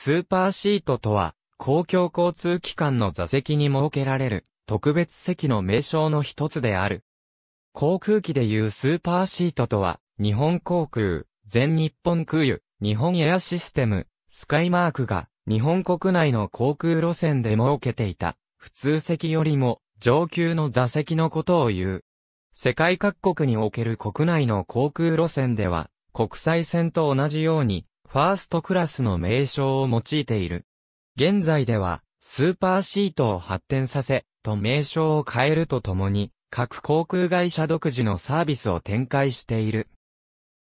スーパーシートとは、公共交通機関の座席に設けられる特別席の名称の一つである。航空機でいうスーパーシートとは、日本航空、全日本空輸、日本エアシステム、スカイマークが日本国内の航空路線で設けていた普通席よりも上級の座席のことを言う。世界各国における国内の航空路線では国際線と同じようにファーストクラスの名称を用いている。現在では、スーパーシートを発展させ、と名称を変えるとともに、各航空会社独自のサービスを展開している。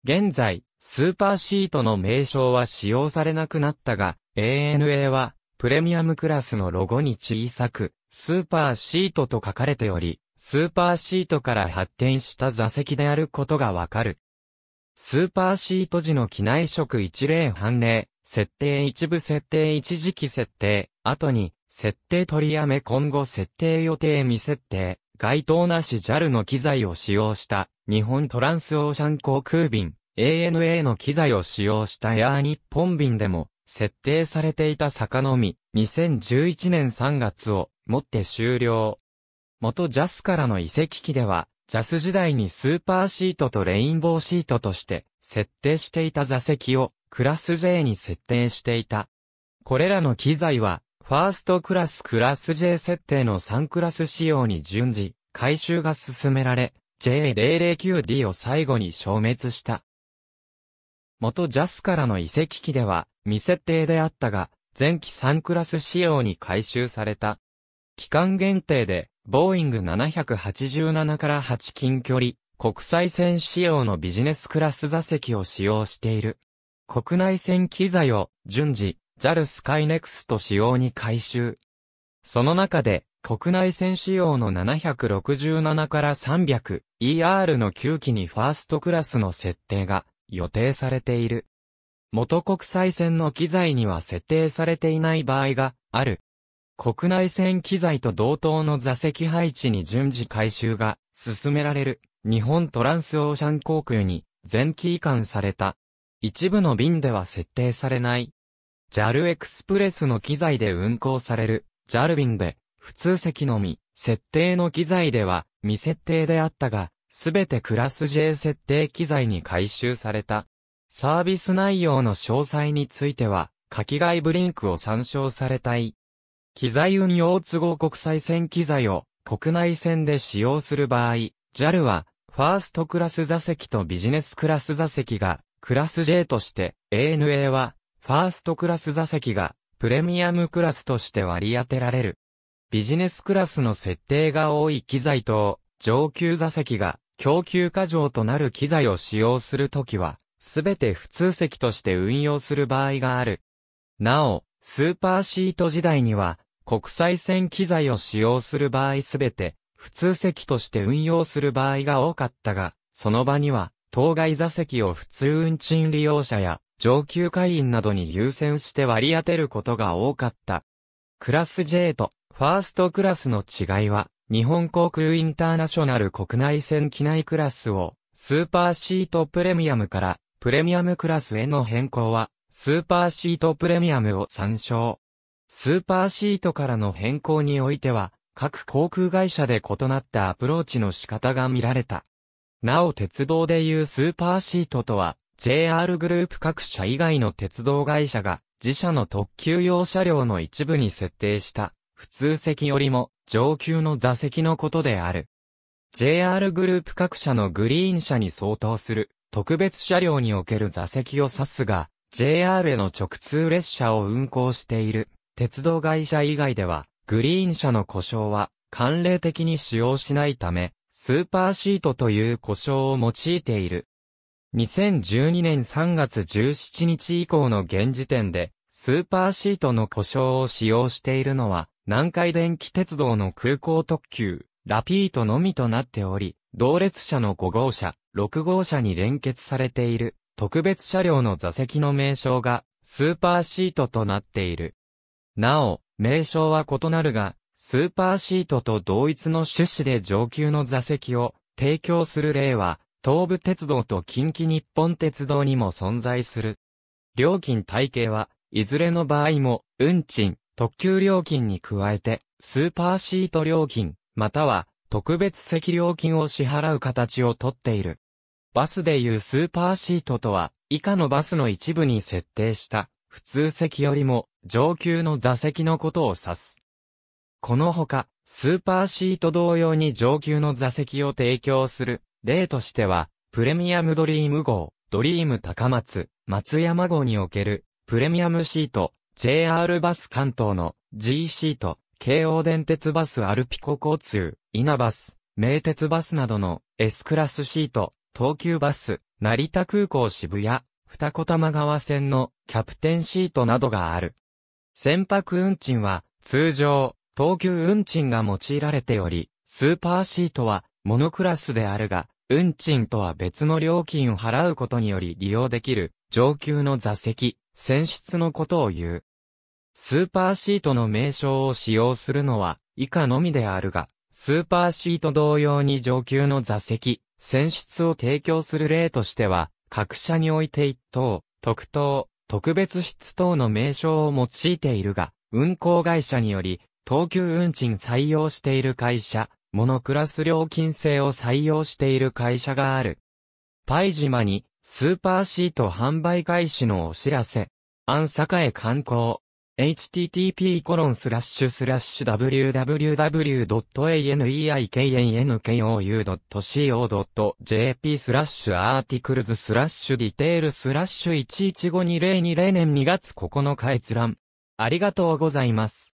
現在、スーパーシートの名称は使用されなくなったが、ANA は、プレミアムクラスのロゴに小さく、スーパーシートと書かれており、スーパーシートから発展した座席であることがわかる。スーパーシート時の機内食一例判例、設定一部設定一時期設定、後に、設定取りやめ今後設定予定未設定、該当なし JAL の機材を使用した、日本トランスオーシャン航空便、ANA の機材を使用したエアー日本便でも、設定されていた坂のみ、2011年3月をもって終了。元 JAS からの移籍機では、ジャス時代にスーパーシートとレインボーシートとして設定していた座席をクラス J に設定していた。これらの機材はファーストクラスクラス J 設定の3クラス仕様に順次回収が進められ J009D を最後に消滅した。元ジャスからの移籍機では未設定であったが前期3クラス仕様に回収された。期間限定でボーイング787から8近距離、国際線仕様のビジネスクラス座席を使用している。国内線機材を順次、JAL スカイネクスト仕様に改修。その中で、国内線仕様の767から 300ER の9機にファーストクラスの設定が予定されている。元国際線の機材には設定されていない場合がある国内線機材と同等の座席配置に順次改修が進められる日本トランスオーシャン航空に全機移管された。一部の便では設定されない。JAL エクスプレスの機材で運行される JAL 便で普通席のみ、設定の機材では未設定であったが、すべてクラス J 設定機材に回収された。サービス内容の詳細については、書きえブリンクを参照されたい。機材運用都合国際線機材を国内線で使用する場合、JAL はファーストクラス座席とビジネスクラス座席がクラス J として、ANA はファーストクラス座席がプレミアムクラスとして割り当てられる。ビジネスクラスの設定が多い機材と上級座席が供給過剰となる機材を使用するときは、すべて普通席として運用する場合がある。なお、スーパーシート時代には、国際線機材を使用する場合すべて、普通席として運用する場合が多かったが、その場には、当該座席を普通運賃利用者や上級会員などに優先して割り当てることが多かった。クラス J とファーストクラスの違いは、日本航空インターナショナル国内線機内クラスをスーパーシートプレミアムからプレミアムクラスへの変更はスーパーシートプレミアムを参照。スーパーシートからの変更においては、各航空会社で異なったアプローチの仕方が見られた。なお鉄道でいうスーパーシートとは、JR グループ各社以外の鉄道会社が自社の特急用車両の一部に設定した普通席よりも上級の座席のことである。JR グループ各社のグリーン車に相当する特別車両における座席を指すが、JR への直通列車を運行している鉄道会社以外では、グリーン車の故障は、慣例的に使用しないため、スーパーシートという故障を用いている。2012年3月17日以降の現時点で、スーパーシートの故障を使用しているのは、南海電気鉄道の空港特急、ラピートのみとなっており、同列車の5号車、6号車に連結されている、特別車両の座席の名称が、スーパーシートとなっている。なお、名称は異なるが、スーパーシートと同一の趣旨で上級の座席を提供する例は、東武鉄道と近畿日本鉄道にも存在する。料金体系は、いずれの場合も、運賃、特急料金に加えて、スーパーシート料金、または、特別席料金を支払う形をとっている。バスでいうスーパーシートとは、以下のバスの一部に設定した、普通席よりも、上級の座席のことを指す。このほか、スーパーシート同様に上級の座席を提供する例としては、プレミアムドリーム号、ドリーム高松、松山号におけるプレミアムシート、JR バス関東の G シート、京王電鉄バスアルピコ交通、稲バス、名鉄バスなどの S クラスシート、東急バス、成田空港渋谷、二子玉川線のキャプテンシートなどがある。船舶運賃は、通常、東急運賃が用いられており、スーパーシートは、モノクラスであるが、運賃とは別の料金を払うことにより利用できる、上級の座席、船室のことを言う。スーパーシートの名称を使用するのは、以下のみであるが、スーパーシート同様に上級の座席、船室を提供する例としては、各社において一等、特等、特別室等の名称を用いているが、運行会社により、東急運賃採用している会社、モノクラス料金制を採用している会社がある。パイ島に、スーパーシート販売開始のお知らせ。安坂へ観光。h t t p w w w a n e i k n n k o u c o j p スラッシュアーティクルズスラッシュディテールスラッシュ115202年2月9日閲覧。ありがとうございます。